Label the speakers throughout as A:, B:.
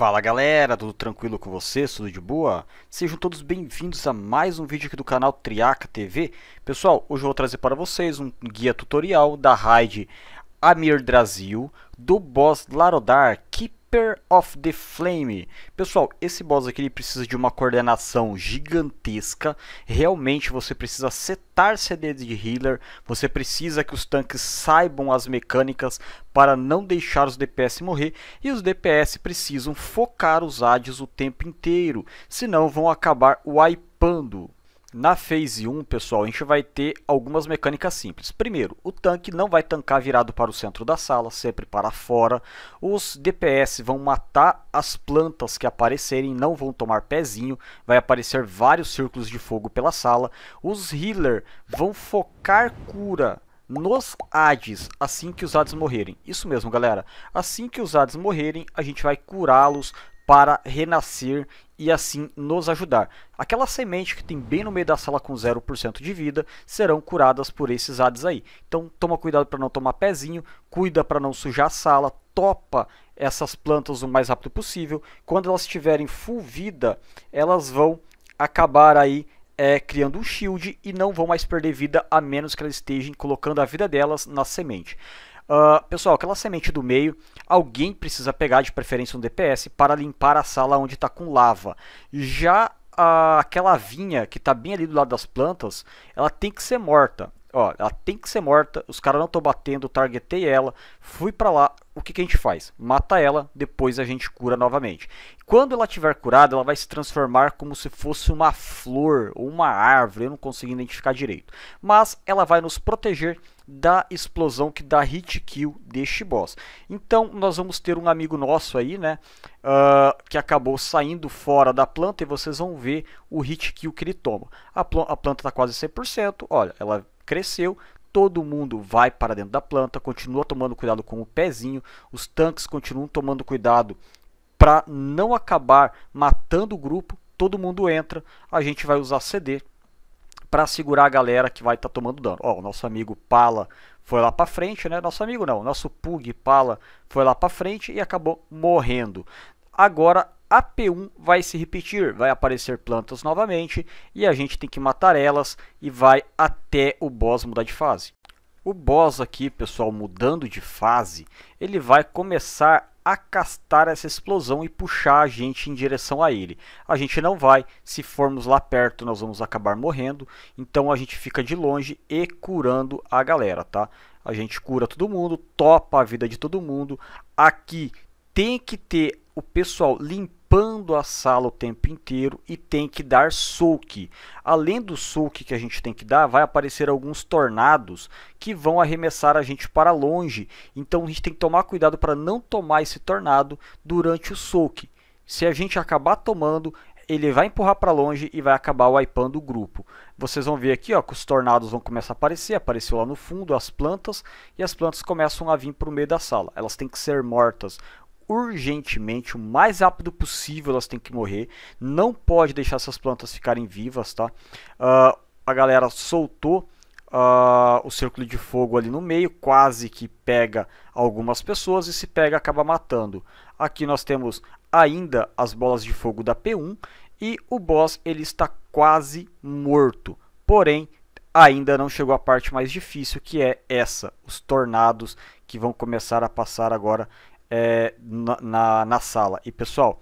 A: Fala galera, tudo tranquilo com vocês? Tudo de boa? Sejam todos bem-vindos a mais um vídeo aqui do canal Triaca TV. Pessoal, hoje eu vou trazer para vocês um guia tutorial da raid Amir Brasil do boss Larodar, que Reaper of the Flame. Pessoal, esse boss aqui ele precisa de uma coordenação gigantesca. Realmente você precisa setar CD de healer, você precisa que os tanques saibam as mecânicas para não deixar os DPS morrer e os DPS precisam focar os ADs o tempo inteiro, senão vão acabar wipando na Phase 1, pessoal, a gente vai ter algumas mecânicas simples. Primeiro, o tanque não vai tancar virado para o centro da sala, sempre para fora. Os DPS vão matar as plantas que aparecerem, não vão tomar pezinho. Vai aparecer vários círculos de fogo pela sala. Os Healer vão focar cura nos Hades, assim que os Hades morrerem. Isso mesmo, galera. Assim que os Hades morrerem, a gente vai curá-los para renascer e assim nos ajudar. Aquela semente que tem bem no meio da sala com 0% de vida serão curadas por esses Hades aí. Então toma cuidado para não tomar pezinho, cuida para não sujar a sala, topa essas plantas o mais rápido possível. Quando elas estiverem full vida, elas vão acabar aí é, criando um shield e não vão mais perder vida a menos que elas estejam colocando a vida delas na semente. Uh, pessoal, aquela semente do meio, alguém precisa pegar, de preferência um DPS, para limpar a sala onde está com lava. Já aquela vinha que está bem ali do lado das plantas, ela tem que ser morta ó, ela tem que ser morta, os caras não estão batendo, targetei ela, fui para lá, o que, que, a gente faz? Mata ela, depois a gente cura novamente. Quando ela tiver curada, ela vai se transformar como se fosse uma flor ou uma árvore, eu não consegui identificar direito. Mas ela vai nos proteger da explosão que dá hit kill deste boss. Então nós vamos ter um amigo nosso aí, né, uh, que acabou saindo fora da planta e vocês vão ver o hit kill que ele toma. A, pl a planta está quase 100%, olha, ela cresceu, todo mundo vai para dentro da planta, continua tomando cuidado com o pezinho, os tanques continuam tomando cuidado para não acabar matando o grupo, todo mundo entra, a gente vai usar CD para segurar a galera que vai estar tá tomando dano. Ó, o nosso amigo Pala foi lá para frente, né? Nosso amigo não, nosso Pug Pala foi lá para frente e acabou morrendo. Agora a P1 vai se repetir, vai aparecer plantas novamente e a gente tem que matar elas e vai até o boss mudar de fase. O boss aqui, pessoal, mudando de fase, ele vai começar a castar essa explosão e puxar a gente em direção a ele. A gente não vai, se formos lá perto nós vamos acabar morrendo, então a gente fica de longe e curando a galera, tá? A gente cura todo mundo, topa a vida de todo mundo. Aqui tem que ter o pessoal limpo ocupando a sala o tempo inteiro e tem que dar soak. Além do soak que a gente tem que dar, vai aparecer alguns tornados que vão arremessar a gente para longe. Então a gente tem que tomar cuidado para não tomar esse tornado durante o soak. Se a gente acabar tomando, ele vai empurrar para longe e vai acabar wipando o grupo. Vocês vão ver aqui ó, que os tornados vão começar a aparecer, apareceu lá no fundo as plantas, e as plantas começam a vir para o meio da sala. Elas têm que ser mortas urgentemente, o mais rápido possível elas têm que morrer. Não pode deixar essas plantas ficarem vivas, tá? Uh, a galera soltou uh, o círculo de fogo ali no meio, quase que pega algumas pessoas e se pega acaba matando. Aqui nós temos ainda as bolas de fogo da P1 e o boss ele está quase morto. Porém, ainda não chegou a parte mais difícil, que é essa, os tornados que vão começar a passar agora é, na, na, na sala. E pessoal,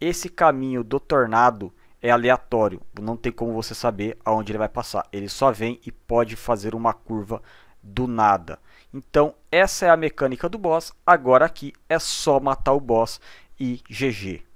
A: esse caminho do tornado é aleatório. Não tem como você saber aonde ele vai passar. Ele só vem e pode fazer uma curva do nada. Então, essa é a mecânica do boss. Agora aqui é só matar o boss e GG.